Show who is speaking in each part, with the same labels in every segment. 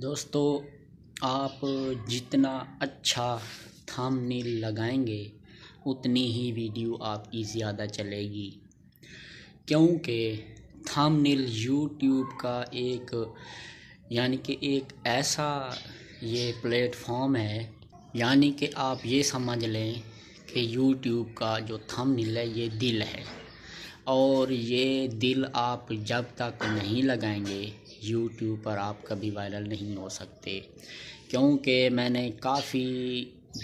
Speaker 1: दोस्तों आप जितना अच्छा थामनेल लगाएंगे उतनी ही वीडियो आपकी ज़्यादा चलेगी क्योंकि थामनेल यूट्यूब का एक यानी कि एक ऐसा ये प्लेटफॉर्म है यानी कि आप ये समझ लें कि यूट्यूब का जो थामनेल है ये दिल है और ये दिल आप जब तक नहीं लगाएंगे यूट्यूब पर आप कभी वायरल नहीं हो सकते क्योंकि मैंने काफ़ी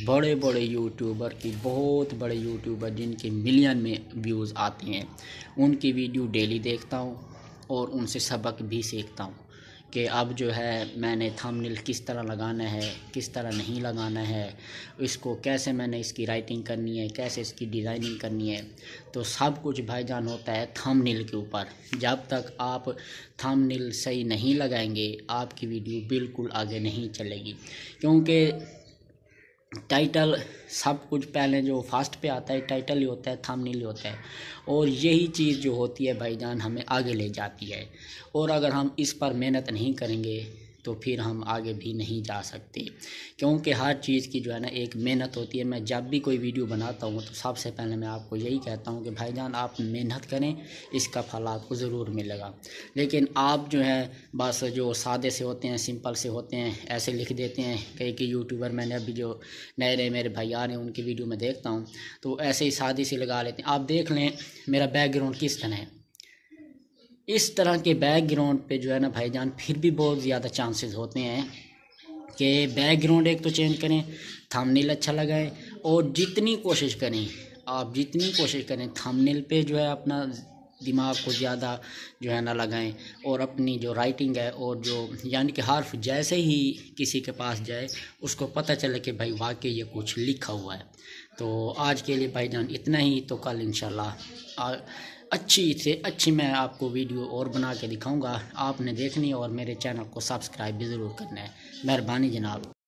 Speaker 1: बड़े बड़े यूट्यूबर की बहुत बड़े यूट्यूबर जिनके मिलियन में व्यूज़ आते हैं उनकी वीडियो डेली देखता हूँ और उनसे सबक भी सीखता हूँ कि अब जो है मैंने थंबनेल किस तरह लगाना है किस तरह नहीं लगाना है इसको कैसे मैंने इसकी राइटिंग करनी है कैसे इसकी डिज़ाइनिंग करनी है तो सब कुछ भाईजान होता है थंबनेल के ऊपर जब तक आप थंबनेल सही नहीं लगाएंगे आपकी वीडियो बिल्कुल आगे नहीं चलेगी क्योंकि टाइटल सब कुछ पहले जो फास्ट पे आता है टाइटल ही होता है थामनील होता है और यही चीज़ जो होती है भाईजान हमें आगे ले जाती है और अगर हम इस पर मेहनत नहीं करेंगे तो फिर हम आगे भी नहीं जा सकते क्योंकि हर चीज़ की जो है ना एक मेहनत होती है मैं जब भी कोई वीडियो बनाता हूँ तो सबसे पहले मैं आपको यही कहता हूँ कि भाईजान आप मेहनत करें इसका फल आपको ज़रूर मिलेगा लेकिन आप जो है बस जो सादे से होते हैं सिंपल से होते हैं ऐसे लिख देते हैं कई कई यूट्यूबर मैंने अभी जो नए नए मेरे भैया ने उनकी वीडियो में देखता हूँ तो ऐसे ही सादी से लगा लेते हैं आप देख लें मेरा बैकग्राउंड किस तरह है इस तरह के बैकग्राउंड पे जो है ना भाईजान फिर भी बहुत ज़्यादा चांसेस होते हैं कि बैकग्राउंड एक तो चेंज करें थंबनेल अच्छा लगाएं और जितनी कोशिश करें आप जितनी कोशिश करें थंबनेल पे जो है अपना दिमाग को ज़्यादा जो है ना लगाएं और अपनी जो राइटिंग है और जो यानी कि हार्फ जैसे ही किसी के पास जाए उसको पता चले कि भाई वाकई ये कुछ लिखा हुआ है तो आज के लिए भाई जान इतना ही तो कल इन अच्छी से अच्छी मैं आपको वीडियो और बना के दिखाऊंगा आपने देखनी और मेरे चैनल को सब्सक्राइब भी ज़रूर करना है मेहरबानी जनाब